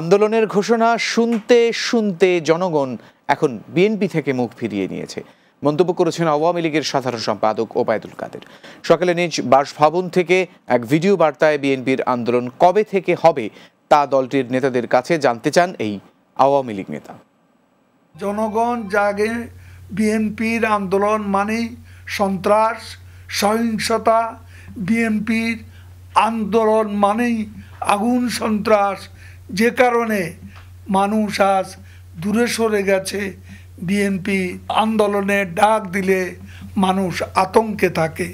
আন্দোলনের ঘোষণা শুনতে শুনতে জনগণ এখন বিএনপি থেকে মুখ ফিরিয়ে নিয়েছে মন্তব্য করেছেন আওয়ামী লীগের সাধারণ সম্পাদক ওবায়দুল কাদের সকালে নিজ বাসভবন থেকে এক ভিডিও বার্তায় বিএনপির আন্দোলন কবে থেকে হবে তা দলটির নেতাদের কাছে জানতে চান এই আওয়ামী লীগ নেতা জনগণ জাগে বিএনপির আন্দোলন মানে সন্ত্রাস সহিংসতা বিএনপির আন্দোলন মানেই আগুন সন্ত্রাস যে কারণে মানুষ আজ দূরে সরে গেছে বিএনপি আন্দোলনে ডাক দিলে মানুষ আতঙ্কে থাকে